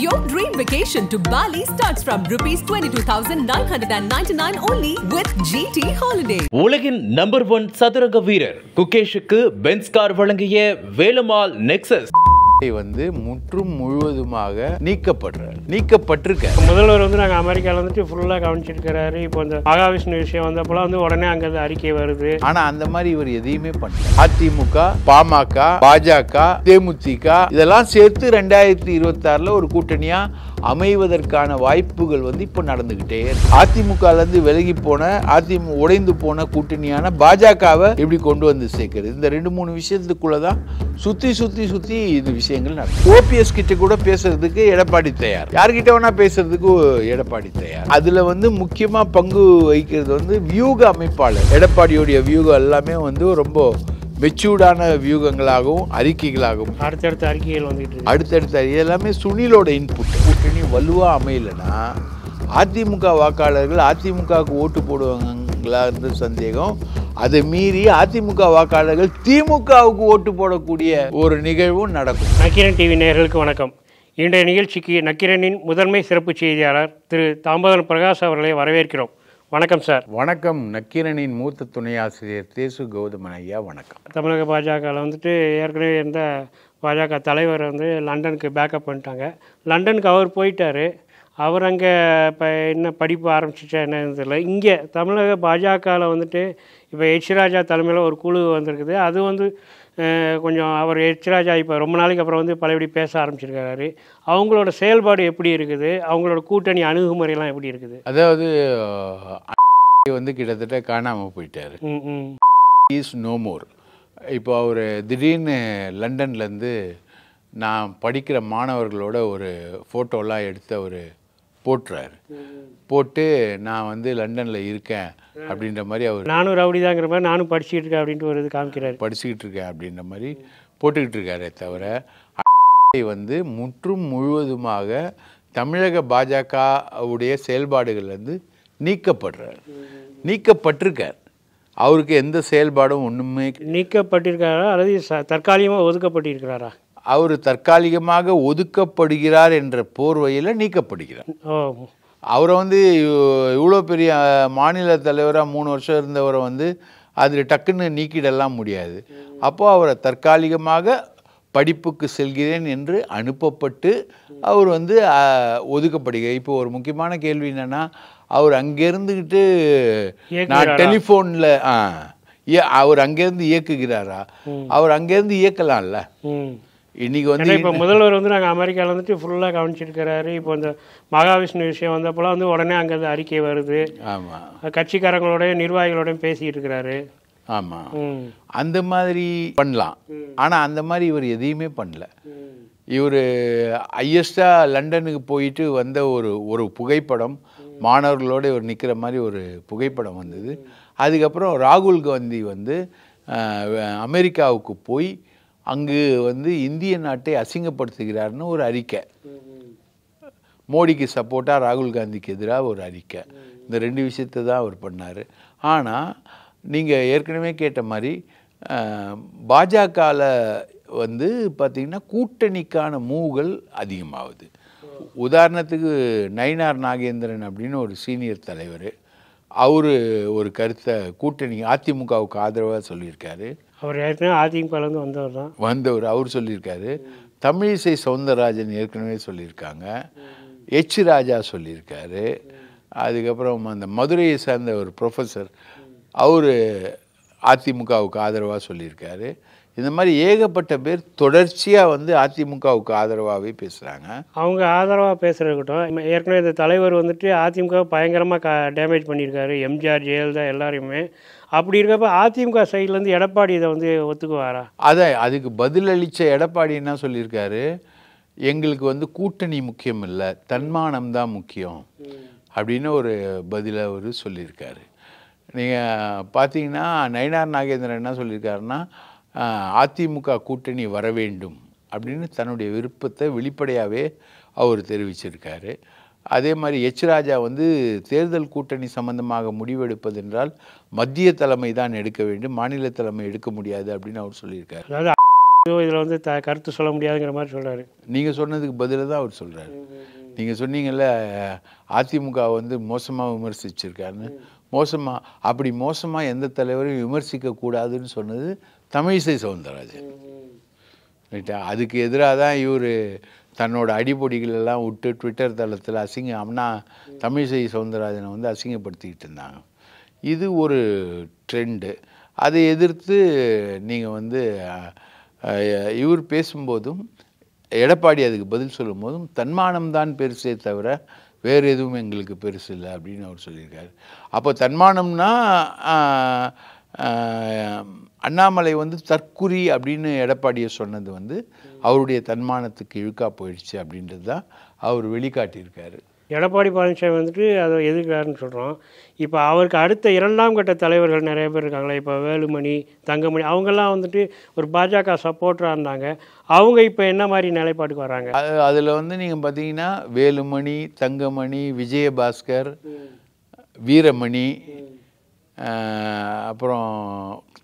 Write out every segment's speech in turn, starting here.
Your dream vacation to Bali starts from rupees 22,999 only with GT Holiday. உலகின் number one சதுரங்க வீரர் குகேஷுக்கு Benz car வழங்கிய வேலுமால் nexus வந்து முற்றும் முழுவதுமாக நீக்கப்படுறாரு நீக்கப்பட்டிருக்க முதல்வர் வந்து நாங்கள் அமெரிக்காவில் வந்துட்டு ஃபுல்லாக கவனிச்சிருக்கிறாரு இப்போ இந்த மகாவிஷ்ணு விஷயம் வந்தப்போல வந்து உடனே அங்கே அறிக்கை வருது ஆனால் அந்த மாதிரி இவர் எதையுமே பண்ணல அதிமுக பாமக பாஜக தேமுதிக இதெல்லாம் சேர்த்து ரெண்டாயிரத்தி இருபத்தி ஆறுல ஒரு கூட்டணியாக அமைவதற்கான வாய்ப்புகள் வந்து இப்போ நடந்துக்கிட்டே இருக்கு அதிமுகலேருந்து விலகி போன அதிமுக உடைந்து போன கூட்டணியான பாஜகவை எப்படி கொண்டு வந்து சேர்க்கிறது இந்த ரெண்டு மூணு விஷயத்துக்குள்ளே தான் சுற்றி சுற்றி சுற்றி இது விஷயங்கள் நடக்கும் ஓபிஎஸ் கிட்ட கூட பேசுறதுக்கு எடப்பாடி தயார் யார்கிட்ட வேணா பேசுறதுக்கு எடப்பாடி தயார் அதில் வந்து முக்கியமாக பங்கு வகிக்கிறது வந்து வியூக அமைப்பாளர் எடப்பாடியுடைய வியூகம் எல்லாமே வந்து ரொம்ப மெச்சூர்டான வியூகங்களாகவும் அறிக்கைகளாகவும் அடுத்தடுத்த அறிக்கைகள் வந்துட்டு அடுத்தடுத்த எல்லாமே சுனிலோட இன்புட் கூட்டணி வலுவாக அமையலைன்னா அதிமுக வாக்காளர்கள் அதிமுகவுக்கு ஓட்டு போடுவாங்களா இருந்த சந்தேகம் அதை மீறி அதிமுக வாக்காளர்கள் திமுகவுக்கு ஓட்டு போடக்கூடிய ஒரு நிகழ்வும் நடக்கும் நக்கிரன் டிவி நேர்களுக்கு வணக்கம் இன்றைய நிகழ்ச்சிக்கு நக்கிரனின் முதன்மை சிறப்பு செய்தியாளர் திரு தாம்பதன் பிரகாஷ் அவர்களை வரவேற்கிறோம் வணக்கம் சார் வணக்கம் நக்கீரனின் மூத்த துணை ஆசிரியர் தேசு கௌதமன் ஐயா வணக்கம் தமிழக பாஜகவில் வந்துட்டு ஏற்கனவே இருந்த பாஜக தலைவர் வந்து லண்டனுக்கு பேக்கப் பண்ணிட்டாங்க லண்டனுக்கு அவர் போயிட்டார் அவர் அங்கே இப்போ என்ன படிப்பு ஆரம்பிச்சிச்சா என்னன்னு தெரியல இங்கே தமிழக பாஜகவில் வந்துட்டு இப்போ எச் ராஜா தலைமையில் ஒரு குழு வந்திருக்குது அது வந்து கொஞ்சம் அவர் எச்ராஜா இப்போ ரொம்ப நாளைக்கு அப்புறம் வந்து பழையபடி பேச ஆரம்பிச்சிருக்காரு அவங்களோட செயல்பாடு எப்படி இருக்குது அவங்களோட கூட்டணி அணுகுமுறையெல்லாம் எப்படி இருக்குது அதாவது வந்து கிட்டத்தட்ட காணாமல் போயிட்டார் இஸ் நோ மோர் இப்போ அவர் திடீர்னு லண்டன்லேருந்து நான் படிக்கிற மாணவர்களோட ஒரு ஃபோட்டோலாம் எடுத்த ஒரு போட்டுறாரு போட்டு நான் வந்து லண்டனில் இருக்கேன் அப்படின்ற மாதிரி அவர் நானும் தாங்கிற மாதிரி நானும் படிச்சுக்கிட்டு இருக்கேன் அப்படின்ட்டு ஒரு இது காமிக்கிறார் படிச்சுக்கிட்டு இருக்கேன் அப்படின்ற மாதிரி போட்டுக்கிட்டு இருக்காரே தவிர வந்து முற்றும் முழுவதுமாக தமிழக பாஜகவுடைய செயல்பாடுகள்லேருந்து நீக்கப்படுறார் நீக்கப்பட்டிருக்கார் அவருக்கு எந்த செயல்பாடும் ஒன்றுமே நீக்கப்பட்டிருக்காரா அல்லது தற்காலிகமாக ஒதுக்கப்பட்டிருக்கிறாரா அவர் தற்காலிகமாக ஒதுக்கப்படுகிறார் என்ற போர்வையில் நீக்கப்படுகிறார் அவரை வந்து இவ்வளோ பெரிய மாநில தலைவராக மூணு வருஷம் இருந்தவரை வந்து அதில் டக்குன்னு நீக்கிடலாம் முடியாது அப்போது அவரை தற்காலிகமாக படிப்புக்கு செல்கிறேன் என்று அனுப்பப்பட்டு அவர் வந்து ஒதுக்கப்படுகிறார் இப்போ ஒரு முக்கியமான கேள்வி என்னென்னா அவர் அங்கே இருந்துக்கிட்டு நான் டெலிஃபோனில் ஆ அவர் அங்கேருந்து இயக்குகிறாரா அவர் அங்கேருந்து இயக்கலாம்ல இன்றைக்கி வந்து இப்போ முதல்வர் வந்து நாங்கள் அமெரிக்காவில் வந்துட்டு ஃபுல்லாக கவனிச்சிருக்கிறாரு இப்போ இந்த மகாவிஷ்ணு விஷயம் வந்தப்போலாம் வந்து உடனே அங்கே அறிக்கை வருது ஆமாம் கட்சிக்காரங்களோடய நிர்வாகிகளோடையும் பேசிகிட்டு இருக்கிறாரு ஆமாம் அந்த மாதிரி பண்ணலாம் ஆனால் அந்த மாதிரி இவர் எதையுமே பண்ணல இவர் ஹையஸ்டாக லண்டனுக்கு போயிட்டு வந்த ஒரு ஒரு புகைப்படம் மாணவர்களோடு இவர் நிற்கிற மாதிரி ஒரு புகைப்படம் வந்தது அதுக்கப்புறம் ராகுல் காந்தி வந்து அமெரிக்காவுக்கு போய் அங்கு வந்து இந்திய நாட்டை அசிங்கப்படுத்துகிறார்னு ஒரு அறிக்கை மோடிக்கு சப்போர்ட்டாக ராகுல் காந்திக்கு எதிராக ஒரு அறிக்கை இந்த ரெண்டு விஷயத்தை தான் அவர் பண்ணார் ஆனால் நீங்கள் ஏற்கனவே கேட்ட மாதிரி பாஜகவில் வந்து பார்த்திங்கன்னா கூட்டணிக்கான மூவுகள் அதிகமாகுது உதாரணத்துக்கு நயினார் நாகேந்திரன் அப்படின்னு ஒரு சீனியர் தலைவர் அவர் ஒரு கருத்தை கூட்டணி அதிமுகவுக்கு ஆதரவாக சொல்லியிருக்காரு அவர் ஏற்கனவே ஆதிங்கலேருந்து வந்தவர் தான் வந்தவர் அவர் சொல்லியிருக்காரு தமிழிசை சவுந்தரராஜன் ஏற்கனவே சொல்லியிருக்காங்க எச் ராஜா சொல்லியிருக்காரு அதுக்கப்புறம் அந்த மதுரையை சேர்ந்த ஒரு ப்ரொஃபஸர் அவர் அதிமுகவுக்கு ஆதரவாக சொல்லியிருக்காரு இந்த மாதிரி ஏகப்பட்ட பேர் தொடர்ச்சியாக வந்து அதிமுகவுக்கு ஆதரவாகவே பேசுகிறாங்க அவங்க ஆதரவாக பேசுகிறதுக்கட்டும் ஏற்கனவே இந்த தலைவர் வந்துட்டு அதிமுக பயங்கரமாக கா டேமேஜ் பண்ணியிருக்காரு எம்ஜிஆர் ஜெயலலிதா எல்லாரையுமே அப்படி இருக்கப்ப அதிமுக சைட்லேருந்து எடப்பாடி இதை வந்து ஒத்துக்குவாரா அதை அதுக்கு பதிலளித்த எடப்பாடி என்ன சொல்லியிருக்காரு எங்களுக்கு வந்து கூட்டணி முக்கியம் இல்லை தன்மானம் தான் முக்கியம் அப்படின்னு ஒரு பதிலை அவர் சொல்லியிருக்காரு நீங்கள் பார்த்தீங்கன்னா நயினார் நாகேந்திரன் என்ன சொல்லியிருக்காருன்னா அதிமுக கூட்டணி வர வேண்டும் அப்படின்னு தன்னுடைய விருப்பத்தை வெளிப்படையாகவே அவர் தெரிவிச்சிருக்காரு அதே மாதிரி எச் ராஜா வந்து தேர்தல் கூட்டணி சம்பந்தமாக முடிவெடுப்பது என்றால் மத்திய தலைமை தான் எடுக்க வேண்டும் மாநில தலைமை எடுக்க முடியாது அப்படின்னு அவர் சொல்லியிருக்காரு இதில் வந்து த கருத்து சொல்ல முடியாதுங்கிற மாதிரி சொல்கிறாரு நீங்கள் சொன்னதுக்கு பதிலாக தான் அவர் சொல்கிறாரு நீங்கள் சொன்னீங்கல்ல அதிமுக வந்து மோசமாக விமர்சிச்சிருக்காருன்னு மோசமாக அப்படி மோசமாக எந்த தலைவரையும் விமர்சிக்கக்கூடாதுன்னு சொன்னது தமிழிசை சவுந்தரராஜன் ரைட்டா அதுக்கு எதிராக தான் இவர் தன்னோட அடிப்பொடிகள் எல்லாம் விட்டு ட்விட்டர் தளத்தில் அசிங்க அம்னா தமிழிசை சவுந்தரராஜனை வந்து அசிங்கப்படுத்திக்கிட்டு இருந்தாங்க இது ஒரு ட்ரெண்டு அதை எதிர்த்து நீங்கள் வந்து இவர் பேசும்போதும் எடப்பாடி அதுக்கு பதில் சொல்லும் போதும் தன்மானம்தான் பெருசே தவிர வேறு எதுவும் எங்களுக்கு பெருசு இல்லை அப்படின்னு அவர் சொல்லியிருக்காரு அப்போ தன்மானம்னா அண்ணாமலை வந்து தற்குறி அப்படின்னு எடப்பாடியை சொன்னது வந்து அவருடைய தன்மானத்துக்கு இழுக்கா போயிடுச்சு அப்படின்றது தான் அவர் வெளிக்காட்டியிருக்காரு எடப்பாடி பழனிசாமி வந்துட்டு அதை எதிர்க்கிறாருன்னு சொல்கிறோம் இப்போ அவருக்கு அடுத்த இரண்டாம் கட்ட தலைவர்கள் நிறைய பேர் இருக்காங்களே இப்போ வேலுமணி தங்கமணி அவங்கெல்லாம் வந்துட்டு ஒரு பாஜக சப்போர்ட்டராக இருந்தாங்க அவங்க இப்போ என்ன மாதிரி நிலைப்பாட்டுக்கு வராங்க அதில் வந்து நீங்கள் பார்த்தீங்கன்னா வேலுமணி தங்கமணி விஜயபாஸ்கர் வீரமணி அப்புறம்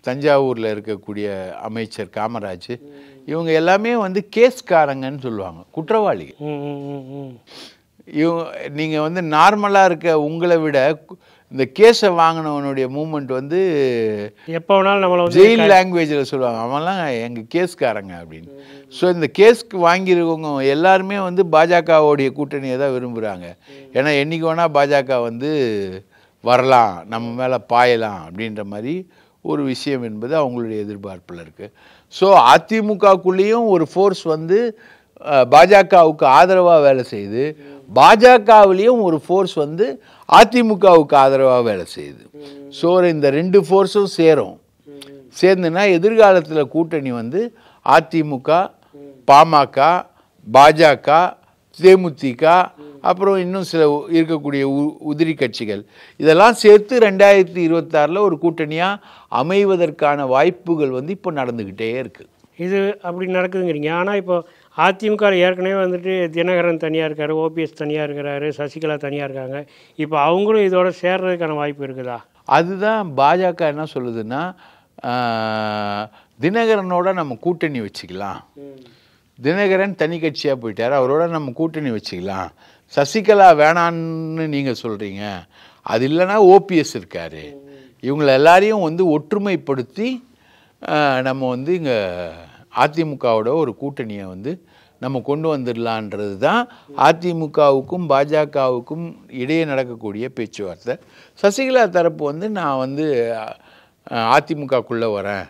தஞ்சாவூரில் இருக்கக்கூடிய அமைச்சர் காமராஜ் இவங்க எல்லாமே வந்து கேஸ்காரங்கன்னு சொல்லுவாங்க குற்றவாளி இவங்க நீங்கள் வந்து நார்மலாக இருக்க உங்களை விட இந்த கேஸை வாங்கினவனுடைய மூமெண்ட் வந்து எப்போ வேணாலும் நம்மளை ஜெயில் லாங்குவேஜில் சொல்லுவாங்க அவன்லாம் எங்கள் கேஸ்காரங்க அப்படின்னு ஸோ இந்த கேஸ்க்கு வாங்கியிருக்கவங்க எல்லாருமே வந்து பாஜகவுடைய கூட்டணியை தான் விரும்புகிறாங்க ஏன்னா என்றைக்கு வேணால் பாஜக வந்து வரலாம் நம்ம மேலே பாயலாம் அப்படின்ற மாதிரி ஒரு விஷயம் என்பது அவங்களுடைய எதிர்பார்ப்பில் இருக்குது ஸோ அதிமுகக்குள்ளேயும் ஒரு ஃபோர்ஸ் வந்து பாஜகவுக்கு ஆதரவாக வேலை செய்யுது பாஜகவுலேயும் ஒரு ஃபோர்ஸ் வந்து அதிமுகவுக்கு ஆதரவாக வேலை செய்யுது ஸோ இந்த ரெண்டு ஃபோர்ஸும் சேரும் சேர்ந்துன்னா எதிர்காலத்தில் கூட்டணி வந்து அதிமுக பாமக பாஜக தேமுதிக அப்புறம் இன்னும் சில இருக்கக்கூடிய உ உதிரி கட்சிகள் இதெல்லாம் சேர்த்து ரெண்டாயிரத்தி இருபத்தாறில் ஒரு கூட்டணியாக அமைவதற்கான வாய்ப்புகள் வந்து இப்போ நடந்துக்கிட்டே இருக்குது இது அப்படி நடக்குதுங்கிறீங்க ஆனால் இப்போ அதிமுக ஏற்கனவே வந்துட்டு தினகரன் தனியாக இருக்கார் ஓபிஎஸ் தனியாக இருக்கிறாரு சசிகலா தனியாக இருக்காங்க இப்போ அவங்களும் இதோட சேர்றதுக்கான வாய்ப்பு இருக்குதா அதுதான் பாஜக என்ன சொல்லுதுன்னா தினகரனோட நம்ம கூட்டணி வச்சுக்கலாம் தினகரன் தனி கட்சியாக போயிட்டார் அவரோட நம்ம கூட்டணி வச்சுக்கலாம் சசிகலா வேணான்னு நீங்கள் சொல்கிறீங்க அது இல்லைன்னா ஓபிஎஸ் இருக்கார் இவங்களை எல்லாரையும் வந்து ஒற்றுமைப்படுத்தி நம்ம வந்து இங்கே அதிமுகவோட ஒரு கூட்டணியை வந்து நம்ம கொண்டு வந்துடலான்றது தான் அதிமுகவுக்கும் பாஜகவுக்கும் இடையே நடக்கக்கூடிய பேச்சுவார்த்தை சசிகலா தரப்பு வந்து நான் வந்து அதிமுகக்குள்ளே வரேன்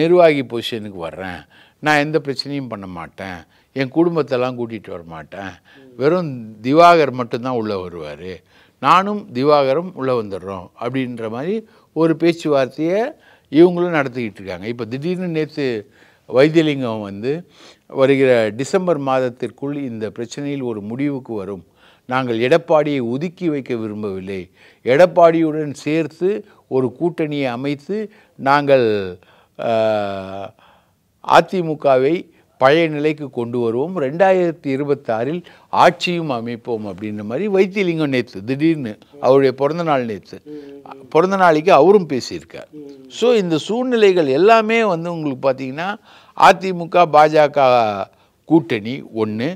நிர்வாகி பொசிஷனுக்கு வர்றேன் நான் எந்த பிரச்சனையும் பண்ண மாட்டேன் என் குடும்பத்தெல்லாம் கூட்டிகிட்டு வர மாட்டேன் வெறும் திவாகர் மட்டும்தான் உள்ளே வருவார் நானும் திவாகரும் உள்ளே வந்துடுறோம் அப்படின்ற மாதிரி ஒரு பேச்சுவார்த்தையை இவங்களும் நடத்திக்கிட்டு இருக்காங்க இப்போ திடீர்னு நேற்று வைத்தியலிங்கம் வந்து வருகிற டிசம்பர் மாதத்திற்குள் இந்த பிரச்சனையில் ஒரு முடிவுக்கு வரும் நாங்கள் எடப்பாடியை ஒதுக்கி வைக்க விரும்பவில்லை எடப்பாடியுடன் சேர்த்து ஒரு கூட்டணியை அமைத்து நாங்கள் அதிமுகவை பழைய நிலைக்கு கொண்டு வருவோம் ரெண்டாயிரத்தி இருபத்தாறில் ஆட்சியும் அமைப்போம் அப்படின்ற மாதிரி வைத்தியலிங்கம் நேற்று திடீர்னு அவருடைய பிறந்த நாள் நேற்று பிறந்த நாளைக்கு அவரும் பேசியிருக்கார் ஸோ இந்த சூழ்நிலைகள் எல்லாமே வந்து உங்களுக்கு பார்த்தீங்கன்னா அதிமுக பாஜக கூட்டணி ஒன்று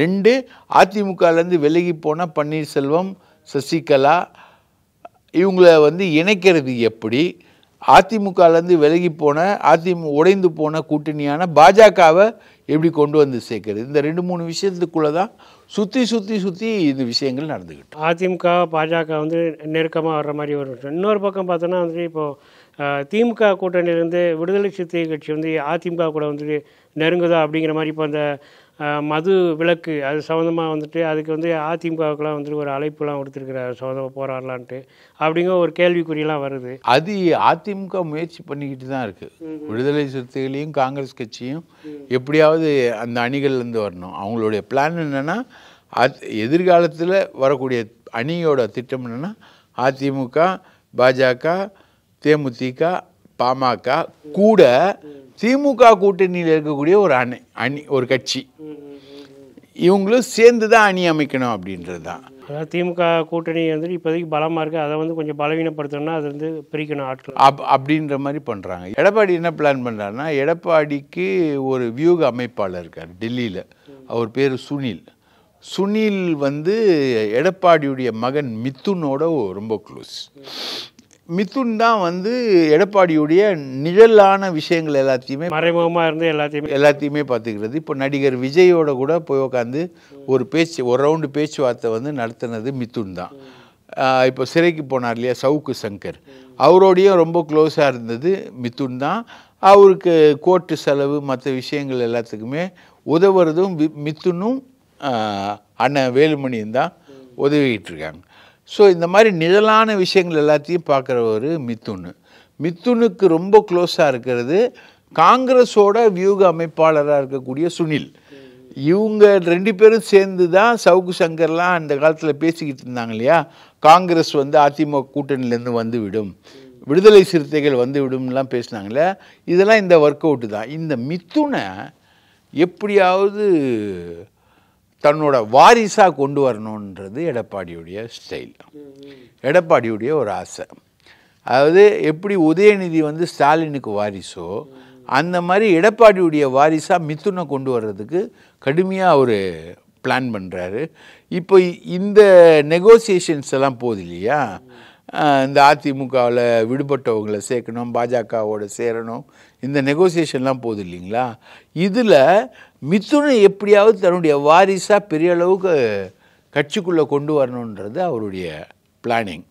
ரெண்டு அதிமுகலேருந்து விலகி போன பன்னீர்செல்வம் சசிகலா இவங்கள வந்து இணைக்கிறது எப்படி அதிமுகலேருந்து விலகி போன அதிமுக உடைந்து போன கூட்டணியான பாஜகவை எப்படி கொண்டு வந்து சேர்க்குறது இந்த ரெண்டு மூணு விஷயத்துக்குள்ளே தான் சுற்றி சுற்றி சுற்றி இந்த விஷயங்கள் நடந்துக்கிட்டு அதிமுக பாஜக வந்து நெருக்கமாக வர்ற மாதிரி வரும் இன்னொரு பக்கம் பார்த்தோன்னா வந்து இப்போது திமுக கூட்டணியிலேருந்து விடுதலை சிறுத்தை கட்சி வந்து அதிமுக கூட வந்து நெருங்குதா அப்படிங்கிற மாதிரி இப்போ அந்த மது விளக்கு அது சம்மந்தமாக வந்துட்டு அதுக்கு வந்து அதிமுகவுக்குலாம் வந்துட்டு ஒரு அழைப்புலாம் கொடுத்துருக்குறாரு சம்மந்தமாக போராடலான்ட்டு அப்படிங்கிற ஒரு கேள்விக்குறியெல்லாம் வருது அது அதிமுக முயற்சி பண்ணிக்கிட்டு தான் இருக்குது விடுதலை சிறுத்தைகளையும் காங்கிரஸ் கட்சியும் எப்படியாவது அந்த அணிகள்லேருந்து வரணும் அவங்களுடைய பிளான் என்னென்னா அத் எதிர்காலத்தில் வரக்கூடிய அணியோட திட்டம் என்னென்னா அதிமுக பாஜக தேமுதிக பாமக கூட திமுக கூட்டணியில் இருக்கக்கூடிய ஒரு அணி அணி ஒரு கட்சி இவங்களும் சேர்ந்து தான் அணி அமைக்கணும் அப்படின்றது தான் அதாவது திமுக கூட்டணி வந்து இப்போதைக்கு பலமாக இருக்குது அதை வந்து கொஞ்சம் பலவீனப்படுத்தணும்னா அது வந்து பிரிக்கணும் ஆட்கள் அப் அப்படின்ற மாதிரி பண்ணுறாங்க எடப்பாடி என்ன பிளான் பண்ணுறாருனா எடப்பாடிக்கு ஒரு வியூக அமைப்பாளர் இருக்கார் டெல்லியில் அவர் பேர் சுனில் சுனில் வந்து எடப்பாடியுடைய மகன் மித்துனோட ரொம்ப க்ளோஸ் மிதுன் தான் வந்து எடப்பாடியுடைய நிழலான விஷயங்கள் எல்லாத்தையுமே மறைமுகமாக இருந்து எல்லாத்தையுமே எல்லாத்தையுமே பார்த்துக்கிறது இப்போ நடிகர் விஜயோட கூட போய் உட்காந்து ஒரு பேச்சு ஒரு ரவுண்டு பேச்சுவார்த்தை வந்து நடத்தினது மிதுன் தான் இப்போ சிறைக்கு போனார் இல்லையா சவுக்கு சங்கர் அவரோடையும் ரொம்ப க்ளோஸாக இருந்தது மிதுன் தான் அவருக்கு கோர்ட்டு செலவு மற்ற விஷயங்கள் எல்லாத்துக்குமே உதவுறதும் மித்துனும் அண்ணன் வேலுமணியும் தான் உதவிக்கிட்டு இருக்காங்க ஸோ இந்த மாதிரி நிழலான விஷயங்கள் எல்லாத்தையும் பார்க்குற ஒரு மித்துன்னு மித்துனுக்கு ரொம்ப க்ளோஸாக இருக்கிறது காங்கிரஸோட வியூக அமைப்பாளராக இருக்கக்கூடிய சுனில் இவங்க ரெண்டு பேரும் சேர்ந்து தான் சவுக்கு சங்கர்லாம் அந்த காலத்தில் பேசிக்கிட்டு இருந்தாங்க இல்லையா காங்கிரஸ் வந்து அதிமுக கூட்டணியிலேருந்து வந்து விடும் விடுதலை சிறுத்தைகள் வந்து விடும்லாம் பேசினாங்களே இதெல்லாம் இந்த ஒர்க் அவுட்டு தான் இந்த மித்துனை எப்படியாவது தன்னோட வாரிசாக கொண்டு வரணுன்றது எடப்பாடியுடைய ஸ்டைல் எடப்பாடியுடைய ஒரு ஆசை அதாவது எப்படி உதயநிதி வந்து ஸ்டாலினுக்கு வாரிசோ அந்த மாதிரி எடப்பாடியுடைய வாரிசாக மித்துனை கொண்டு வர்றதுக்கு கடுமையாக ஒரு பிளான் பண்ணுறாரு இப்போ இந்த நெகோசியேஷன்ஸ் எல்லாம் போகுது இல்லையா இந்த அதிமுகவில் விடுபட்டவங்களை சேர்க்கணும் பாஜகவோட சேரணும் இந்த நெகோசியேஷன்லாம் போகுது இல்லைங்களா இதில் மிதுனை எப்படியாவது தன்னுடைய வாரிசாக பெரிய அளவுக்கு கட்சிக்குள்ளே கொண்டு வரணுன்றது அவருடைய பிளானிங்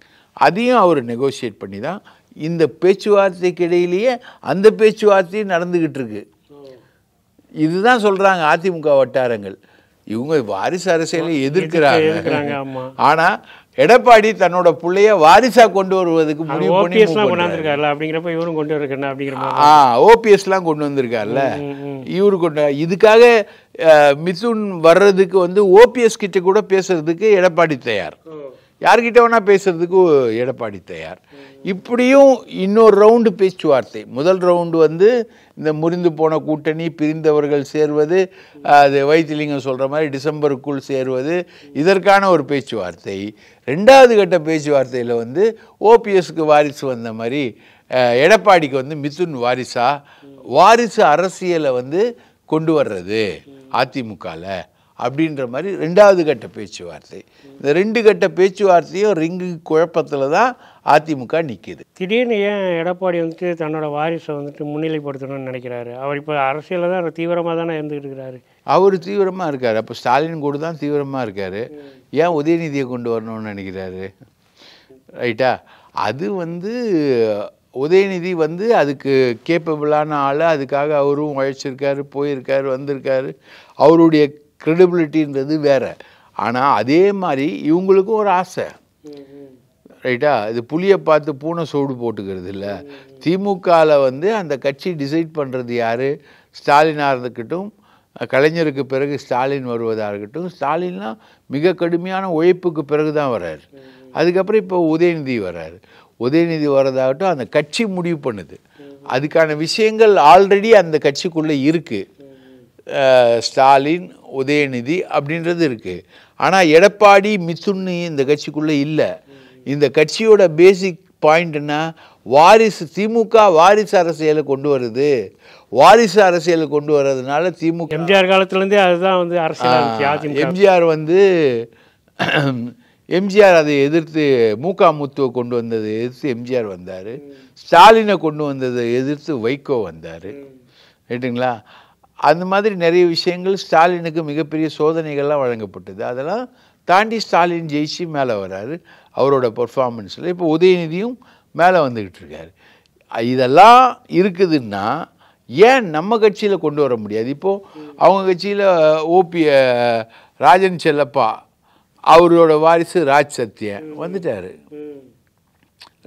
அதையும் அவர் நெகோசியேட் பண்ணி தான் இந்த பேச்சுவார்த்தைக்கு இடையிலேயே அந்த பேச்சுவார்த்தையும் நடந்துக்கிட்டு இருக்கு இதுதான் சொல்கிறாங்க அதிமுக வட்டாரங்கள் இவங்க வாரிசு அரசியலை எதிர்க்கிறாங்க ஆனால் எடப்பாடி தன்னோட பிள்ளைய வாரிசா கொண்டு வருவதுக்கு முடிவு பண்ணி அப்படிங்கிறப்ப இவரும் கொண்டு ஓபிஎஸ்லாம் கொண்டு வந்திருக்காருல்ல இவரு கொண்டு இதுக்காக மிதுன் வர்றதுக்கு வந்து ஓபிஎஸ் கிட்ட கூட பேசுறதுக்கு எடப்பாடி தயார் யார்கிட்ட வேணால் பேசுறதுக்கு எடப்பாடி தயார் இப்படியும் இன்னொரு ரவுண்டு பேச்சுவார்த்தை முதல் ரவுண்டு வந்து இந்த முறிந்து போன கூட்டணி பிரிந்தவர்கள் சேர்வது அது வைத்திலிங்கம் சொல்கிற மாதிரி டிசம்பருக்குள் சேருவது இதற்கான ஒரு பேச்சுவார்த்தை ரெண்டாவது கட்ட பேச்சுவார்த்தையில் வந்து ஓபிஎஸ்க்கு வாரிசு வந்த மாதிரி எடப்பாடிக்கு வந்து மிதுன் வாரிசா வாரிசு அரசியலை வந்து கொண்டு வர்றது அதிமுகவில் அப்படின்ற மாதிரி ரெண்டாவது கட்ட பேச்சுவார்த்தை இந்த ரெண்டு கட்ட பேச்சுவார்த்தையும் ரிங்கு குழப்பத்தில் தான் அதிமுக நிற்கிது திடீர்னு ஏன் எடப்பாடி வந்துட்டு தன்னோட வாரிசை வந்துட்டு முன்னிலைப்படுத்தணும்னு நினைக்கிறாரு அவர் இப்போ அரசியலில் தான் தீவிரமாக தானே இருந்துகிட்டு இருக்கிறாரு அவர் தீவிரமாக இருக்கார் அப்போ ஸ்டாலின் கூட தான் தீவிரமாக இருக்கார் ஏன் உதயநிதியை கொண்டு வரணும்னு நினைக்கிறாரு ரைட்டா அது வந்து உதயநிதி வந்து அதுக்கு கேப்பபிளான ஆள் அதுக்காக அவரும் உழைச்சிருக்காரு போயிருக்காரு வந்திருக்காரு அவருடைய க்ரெடிபிலிட்டின்றது வேறு ஆனால் அதே மாதிரி இவங்களுக்கும் ஒரு ஆசை ரைட்டா இது புளியை பார்த்து பூனை சோடு போட்டுக்கிறது இல்லை திமுகவில் வந்து அந்த கட்சி டிசைட் பண்ணுறது யார் ஸ்டாலினாக இருக்கட்டும் கலைஞருக்கு பிறகு ஸ்டாலின் வருவதாக இருக்கட்டும் ஸ்டாலின்லாம் மிக கடுமையான உழைப்புக்கு பிறகு தான் வர்றார் அதுக்கப்புறம் இப்போ உதயநிதி வர்றார் உதயநிதி வர்றதாகட்டும் அந்த கட்சி முடிவு பண்ணுது அதுக்கான விஷயங்கள் ஆல்ரெடி அந்த கட்சிக்குள்ளே இருக்குது ஸ்டாலின் உதயநிதி அப்படின்றது இருக்குது ஆனால் எடப்பாடி மித்துன்னு இந்த கட்சிக்குள்ளே இல்லை இந்த கட்சியோட பேசிக் பாயிண்ட்னா வாரிசு திமுக வாரிசு அரசியலை கொண்டு வருது வாரிசு அரசியலை கொண்டு வர்றதுனால திமுக எம்ஜிஆர் காலத்துலேருந்தே அதுதான் வந்து அரசியல் எம்ஜிஆர் வந்து எம்ஜிஆர் அதை எதிர்த்து மூக்க முத்துவை கொண்டு வந்ததை எதிர்த்து எம்ஜிஆர் வந்தார் ஸ்டாலினை கொண்டு வந்ததை எதிர்த்து வைகோ வந்தார் ரைட்டுங்களா அந்த மாதிரி நிறைய விஷயங்கள் ஸ்டாலினுக்கு மிகப்பெரிய சோதனைகள்லாம் வழங்கப்பட்டது அதெல்லாம் தாண்டி ஸ்டாலின் ஜெயிச்சு மேலே வர்றாரு அவரோட பர்ஃபார்மன்ஸில் இப்போ உதயநிதியும் மேலே வந்துக்கிட்டு இருக்கார் இதெல்லாம் இருக்குதுன்னா ஏன் நம்ம கட்சியில் கொண்டு வர முடியாது இப்போது அவங்க கட்சியில் ஓபி ராஜன் செல்லப்பா அவரோட வாரிசு ராஜ் சத்யன் வந்துட்டார்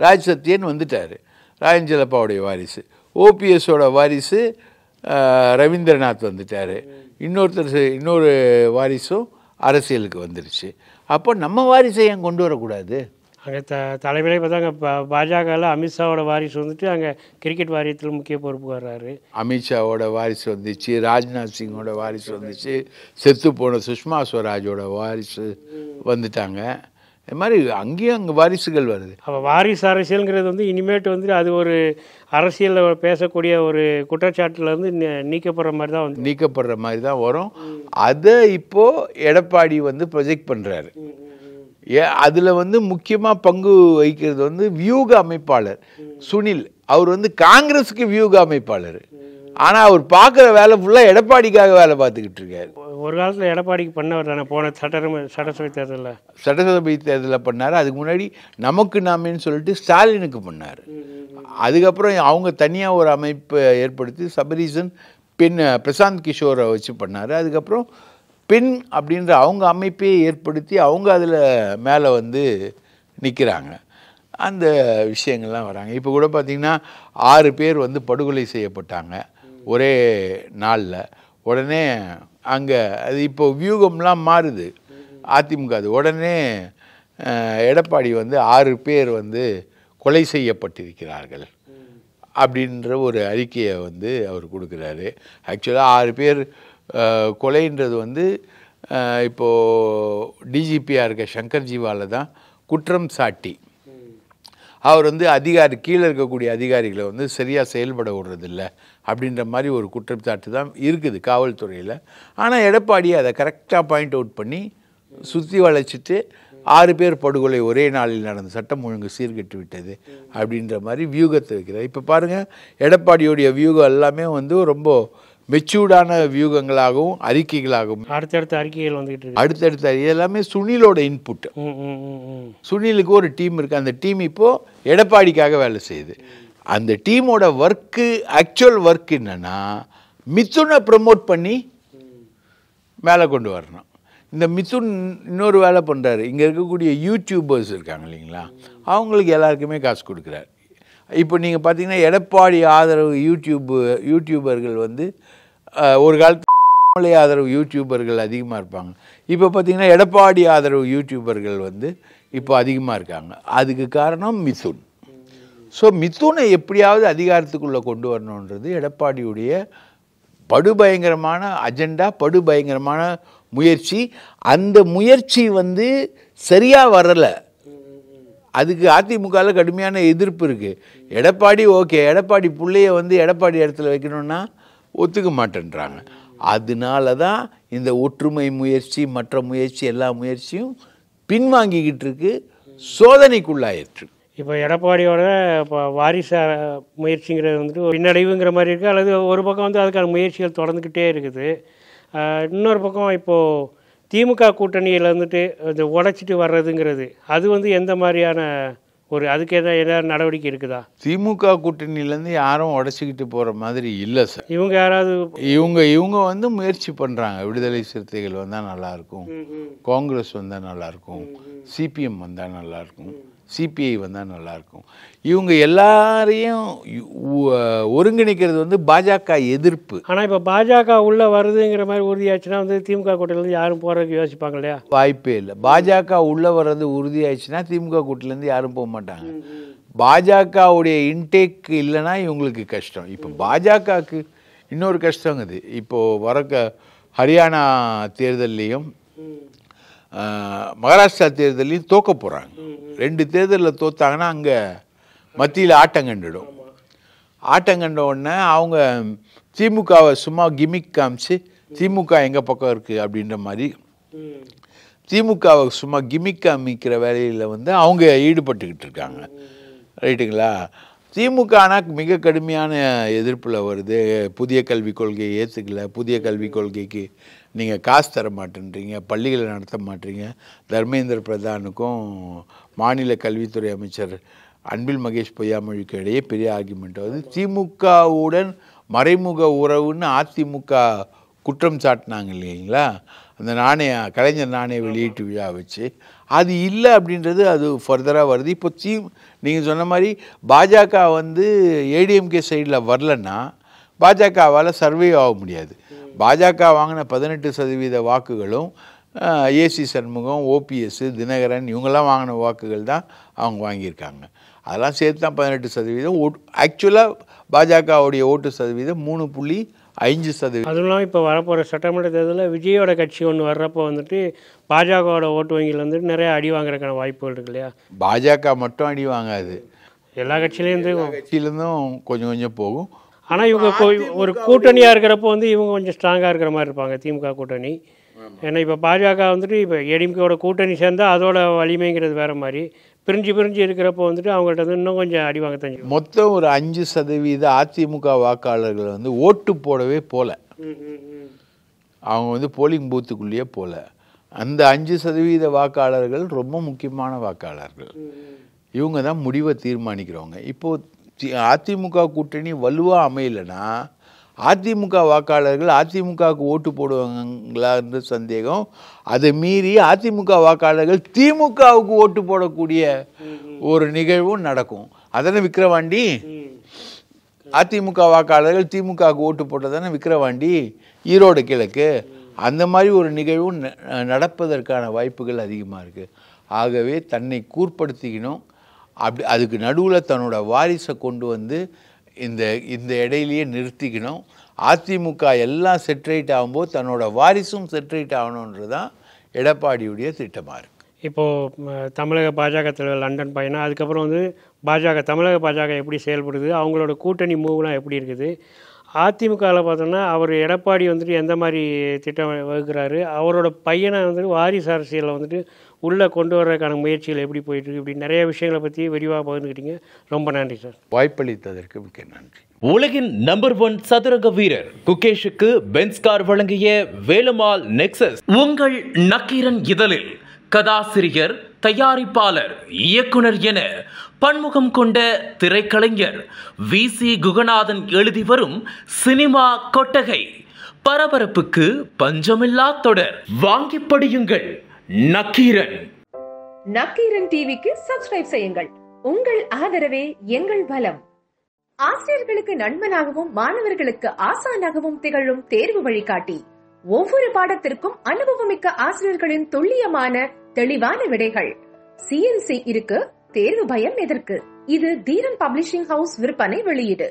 ராஜ் சத்யன் வந்துட்டார் ராஜன் செல்லப்பாவுடைய வாரிசு ஓபிஎஸோட வாரிசு ரவீந்திரநாத் வந்துட்டார் இன்னொருத்தர் இன்னொரு வாரிசும் அரசியலுக்கு வந்துருச்சு அப்போ நம்ம வாரிசை ஏன் கொண்டு வரக்கூடாது அங்கே த தலைவரே பார்த்தாங்க பாஜகவில் அமித்ஷாவோட வாரிசு வந்துட்டு அங்கே கிரிக்கெட் வாரியத்தில் முக்கிய பொறுப்பு வர்றாரு அமித்ஷாவோட வாரிசு வந்துச்சு ராஜ்நாத் சிங்கோட வாரிசு வந்துச்சு செத்து போன சுஷ்மா ஸ்வராஜோட வாரிசு வந்துட்டாங்க இது மாதிரி அங்கேயும் அங்கே வாரிசுகள் வருது அப்போ வாரிசு அரசியலுங்கிறது வந்து இனிமேட்டு வந்து அது ஒரு அரசியலில் பேசக்கூடிய ஒரு குற்றச்சாட்டுலேருந்து நீக்கப்படுற மாதிரி தான் வந்து நீக்கப்படுற மாதிரி தான் வரும் அதை இப்போது எடப்பாடி வந்து ப்ரொஜெக்ட் பண்ணுறாரு ஏ அதில் வந்து முக்கியமாக பங்கு வகிக்கிறது வந்து வியூக அமைப்பாளர் சுனில் அவர் வந்து காங்கிரஸுக்கு வியூக அமைப்பாளர் ஆனால் அவர் பார்க்குற வேலை ஃபுல்லாக எடப்பாடிக்காக வேலை பார்த்துக்கிட்டு இருக்காரு ஒரு காலத்தில் எடப்பாடிக்கு பண்ணவர் தானே போன சட்டசபை சட்டசபை தேர்தலில் சட்டசபை தேர்தலில் பண்ணார் அதுக்கு முன்னாடி நமக்கு நாமேன்னு சொல்லிட்டு ஸ்டாலினுக்கு பண்ணார் அதுக்கப்புறம் அவங்க தனியாக ஒரு அமைப்பை ஏற்படுத்தி சபரீசன் பெண் பிரசாந்த் கிஷோரை வச்சு பண்ணார் அதுக்கப்புறம் பெண் அப்படின்ற அவங்க அமைப்பையே ஏற்படுத்தி அவங்க அதில் மேலே வந்து நிற்கிறாங்க அந்த விஷயங்கள்லாம் வராங்க இப்போ கூட பார்த்திங்கன்னா ஆறு பேர் வந்து படுகொலை செய்யப்பட்டாங்க ஒரே நாளில் உடனே அங்கே அது இப்போ வியூகம்லாம் மாறுது அதிமுக அது உடனே எடப்பாடி வந்து ஆறு பேர் வந்து கொலை செய்யப்பட்டிருக்கிறார்கள் அப்படின்ற ஒரு அறிக்கையை வந்து அவர் கொடுக்குறாரு ஆக்சுவலாக ஆறு பேர் கொலைன்றது வந்து இப்போது டிஜிபியாக இருக்க சங்கர் தான் குற்றம் சாட்டி அவர் வந்து அதிகாரி கீழே இருக்கக்கூடிய அதிகாரிகளை வந்து சரியாக செயல்பட விடுறதில்ல அப்படின்ற மாதிரி ஒரு குற்றச்சாட்டு தான் இருக்குது காவல்துறையில் ஆனால் எடப்பாடி அதை கரெக்டாக பாயிண்ட் அவுட் பண்ணி சுற்றி வளைச்சிட்டு ஆறு பேர் படுகொலை ஒரே நாளில் நடந்த சட்டம் ஒழுங்கு சீர்கெட்டு விட்டது அப்படின்ற மாதிரி வியூகத்தை வைக்கிறார் இப்போ பாருங்கள் எடப்பாடியுடைய வியூகம் எல்லாமே வந்து ரொம்ப மெச்சூர்டான வியூகங்களாகவும் அறிக்கைகளாகவும் அடுத்தடுத்த அறிக்கைகள் வந்துகிட்டு இருக்கு அடுத்தடுத்த எல்லாமே சுனிலோட இன்புட் சுனிலுக்கு ஒரு டீம் இருக்குது அந்த டீம் இப்போது எடப்பாடிக்காக வேலை செய்யுது அந்த டீமோட ஒர்க்கு ஆக்சுவல் ஒர்க் என்னென்னா மிதுனை ப்ரமோட் பண்ணி மேலே கொண்டு வரணும் இந்த மிதுன் இன்னொரு வேலை பண்ணுறாரு இங்கே இருக்கக்கூடிய யூடியூபர்ஸ் இருக்காங்க இல்லைங்களா அவங்களுக்கு எல்லாருக்குமே காசு கொடுக்குறாரு இப்போ நீங்கள் பார்த்தீங்கன்னா எடப்பாடி ஆதரவு யூடியூப்பு யூடியூபர்கள் வந்து ஒரு காலத்து எம்எல்ஏ ஆதரவு யூடியூபர்கள் அதிகமாக இருப்பாங்க இப்போ பார்த்திங்கன்னா எடப்பாடி ஆதரவு யூடியூபர்கள் வந்து இப்போ அதிகமாக இருக்காங்க அதுக்கு காரணம் மிதுன் ஸோ மிதுனை எப்படியாவது அதிகாரத்துக்குள்ளே கொண்டு வரணுன்றது எடப்பாடியுடைய படுபயங்கரமான அஜெண்டா படுபயங்கரமான முயற்சி அந்த முயற்சி வந்து சரியாக வரலை அதுக்கு அதிமுகவில் கடுமையான எதிர்ப்பு இருக்குது எடப்பாடி ஓகே எடப்பாடி பிள்ளைய வந்து எடப்பாடி இடத்துல வைக்கணுன்னா ஒத்துக்க மாட்டேன்றாங்க அதனால தான் இந்த ஒற்றுமை முயற்சி மற்ற முயற்சி எல்லா முயற்சியும் பின்வாங்கிக்கிட்டு இருக்கு சோதனைக்குள்ளாயிற்று இப்போ எடப்பாடியோட இப்போ வாரிசு முயற்சிங்கிறது வந்துட்டு பின்னடைவுங்கிற மாதிரி இருக்குது அல்லது ஒரு பக்கம் வந்து அதுக்கான முயற்சிகள் தொடர்ந்துக்கிட்டே இருக்குது இன்னொரு பக்கம் இப்போது திமுக கூட்டணியில் வந்துட்டு இந்த உடைச்சிட்டு வர்றதுங்கிறது அது வந்து எந்த மாதிரியான ஒரு அதுக்கு எதாவது ஏதாவது நடவடிக்கை இருக்குதா திமுக கூட்டணியிலேருந்து யாரும் உடச்சிக்கிட்டு போகிற மாதிரி இல்லை சார் இவங்க யாராவது இவங்க இவங்க வந்து முயற்சி பண்ணுறாங்க விடுதலை சிறுத்தைகள் வந்தால் நல்லாயிருக்கும் காங்கிரஸ் வந்தால் நல்லாயிருக்கும் சிபிஎம் வந்தால் நல்லாயிருக்கும் சிபிஐ வந்தால் நல்லாயிருக்கும் இவங்க எல்லாரையும் ஒருங்கிணைக்கிறது வந்து பாஜக எதிர்ப்பு ஆனால் இப்போ பாஜக உள்ளே வருதுங்கிற மாதிரி உறுதியாச்சுன்னா வந்து திமுக கூட்டிலேருந்து யாரும் போகிறதுக்கு யோசிப்பாங்க இல்லையா வாய்ப்பே இல்லை பாஜக உள்ளே வர்றது உறுதியாச்சுன்னா திமுக கூட்டிலேருந்து யாரும் போக மாட்டாங்க பாஜகவுடைய இன்டேக் இல்லைன்னா இவங்களுக்கு கஷ்டம் இப்போ பாஜகவுக்கு இன்னொரு கஷ்டங்குது இப்போது வரக்க ஹரியானா தேர்தல்லையும் மகாராஷ்டிரா தேர்தலையும் தோக்க போகிறாங்க ரெண்டு தேர்தலில் தோத்தாங்கன்னா அங்கே மத்தியில் ஆட்டங்கண்டுடும் ஆட்டங்கண்ட உடனே அவங்க திமுகவை சும்மா கிமிக் காமிச்சு திமுக எங்கள் பக்கம் இருக்குது அப்படின்ற மாதிரி திமுகவை சும்மா கிமிக் காமிக்கிற வேலையில் வந்து அவங்க ஈடுபட்டுக்கிட்டு இருக்காங்க ரைட்டுங்களா திமுகனால் மிக கடுமையான எதிர்ப்பில் வருது புதிய கல்விக் கொள்கையை ஏற்றுக்கல புதிய கல்விக் கொள்கைக்கு நீங்கள் காசு தர மாட்டேன்றீங்க பள்ளிகளை நடத்த மாட்டீங்க தர்மேந்திர பிரதானுக்கும் மாநில கல்வித்துறை அமைச்சர் அன்பில் மகேஷ் பொய்யாமொழிக்கு இடையே பெரிய ஆர்குமெண்ட் வந்து திமுகவுடன் மறைமுக உறவுன்னு அதிமுக குற்றம் சாட்டினாங்க இல்லைங்களா அந்த நாணய கலைஞர் நாணய வெளியீட்டு விழா வச்சு அது இல்லை அப்படின்றது அது ஃபர்தராக வருது இப்போ தீ நீங்கள் சொன்ன மாதிரி பாஜக வந்து ஏடிஎம்கே சைடில் வரலன்னா பாஜகவால் சர்வே ஆக முடியாது பாஜக வாங்கின பதினெட்டு சதவீத வாக்குகளும் ஏசி சண்முகம் ஓபிஎஸ் தினகரன் இவங்கெல்லாம் வாங்கின வாக்குகள் தான் அவங்க வாங்கியிருக்காங்க அதெல்லாம் சேர்த்து தான் பதினெட்டு சதவீதம் ஓட் ஆக்சுவலாக பாஜகவுடைய ஓட்டு சதவீதம் மூணு புள்ளி ஐந்து சதவீதம் அதுவும் இல்லாமல் இப்போ வரப்போகிற சட்டமன்ற தேர்தலில் விஜயோட கட்சி ஒன்று வர்றப்போ வந்துட்டு பாஜகவோட ஓட்டு வங்கியில் வந்துட்டு நிறையா அடி வாங்குறதுக்கான வாய்ப்புகள் இருக்கு இல்லையா பாஜக மட்டும் அடி வாங்காது எல்லா கட்சியிலேருந்து கட்சியிலேருந்தும் கொஞ்சம் கொஞ்சம் போகும் ஆனால் இவங்க ஒரு கூட்டணியாக இருக்கிறப்போ வந்து இவங்க கொஞ்சம் ஸ்ட்ராங்காக இருக்கிற மாதிரி இருப்பாங்க திமுக கூட்டணி ஏன்னா இப்போ பாஜக வந்துட்டு இப்போ எடிமுகோட கூட்டணி சேர்ந்தால் அதோட வலிமைங்கிறது வேறு மாதிரி பிரிஞ்சு பிரிஞ்சு இருக்கிறப்போ வந்துட்டு அவங்கள்ட்ட வந்து இன்னும் கொஞ்சம் அடி வாங்க தெரிஞ்சு மொத்தம் ஒரு அஞ்சு சதவீத அதிமுக வாக்காளர்கள் வந்து ஓட்டு போடவே போல அவங்க வந்து போலிங் பூத்துக்குள்ளேயே போல அந்த அஞ்சு சதவீத வாக்காளர்கள் ரொம்ப முக்கியமான வாக்காளர்கள் இவங்க தான் முடிவை தீர்மானிக்கிறவங்க இப்போது அதிமுக கூட்டணி வலுவாக அமையலைன்னா அதிமுக வாக்காளர்கள் அதிமுகவுக்கு ஓட்டு போடுவாங்களான்னு சந்தேகம் அதை மீறி அதிமுக வாக்காளர்கள் திமுகவுக்கு ஓட்டு போடக்கூடிய ஒரு நிகழ்வும் நடக்கும் அதான விக்கிரவாண்டி அதிமுக வாக்காளர்கள் திமுகவுக்கு ஓட்டு போட்டதான விக்கிரவாண்டி ஈரோடு கிழக்கு அந்த மாதிரி ஒரு நிகழ்வும் நடப்பதற்கான வாய்ப்புகள் அதிகமாக இருக்குது ஆகவே தன்னை கூர்ப்படுத்திக்கணும் அப்படி அதுக்கு நடுவில் தன்னோட வாரிசை கொண்டு வந்து இந்த இந்த இடையிலேயே நிறுத்திக்கணும் அதிமுக எல்லாம் செட்ரேட் ஆகும்போது தன்னோட வாரிசும் செட்ரேட் ஆகணுன்றது தான் எடப்பாடியுடைய திட்டமாக இருக்குது இப்போது தமிழக பாஜக தலைவர் லண்டன் பையனா அதுக்கப்புறம் வந்து பாஜக தமிழக பாஜக எப்படி செயல்படுது அவங்களோட கூட்டணி மூவ்லாம் எப்படி இருக்குது அதிமுகவில் பார்த்தோம்னா அவர் எடப்பாடி வந்துட்டு எந்த மாதிரி திட்டம் வகுக்கிறாரு அவரோட பையனை வந்துட்டு வாரிசு அரசியலில் வந்துட்டு உள்ளே கொண்டு வர்றதுக்கான முயற்சிகள் எப்படி போயிட்டுருக்கு இப்படி நிறைய விஷயங்களை பற்றி விரிவாக பகிர்ந்துக்கிட்டீங்க ரொம்ப நன்றி சார் வாய்ப்பளித்ததற்கு மிக்க நன்றி உலகின் நம்பர் ஒன் சதுரங்க வீரர் குகேஷுக்கு பென்ஸ்கார் வழங்கிய வேலுமால் நெக்ஸஸ் உங்கள் நக்கீரன் இதழில் கதாசிரியர் தயாரிப்பாளர் இயக்குனர் என பன்முகம் கொண்ட திரைக்கலைஞர் வி சி குகநாதன் எழுதி வரும் சினிமா கொட்டகை பரபரப்புக்கு பஞ்சமில்லா தொடர் வாங்கி படியுங்கள் நக்கீரன் நக்கீரன் டிவிக்கு சப்ஸ்கிரைப் செய்யுங்கள் உங்கள் ஆதரவே எங்கள் பலம் ஆசிரியர்களுக்கு நண்பனாகவும் மாணவர்களுக்கு ஆசானாகவும் திகழும் தேர்வு வழிகாட்டி ஒவ்வொரு பாடத்திற்கும் அனுபவமிக்க ஆசிரியர்களின் துல்லியமான தெளிவான விடைகள் சிஎன்சி இருக்கு தேர்வு பயம் எதற்கு இது தீரன் பப்ளிஷிங் ஹவுஸ் விற்பனை வெளியீடு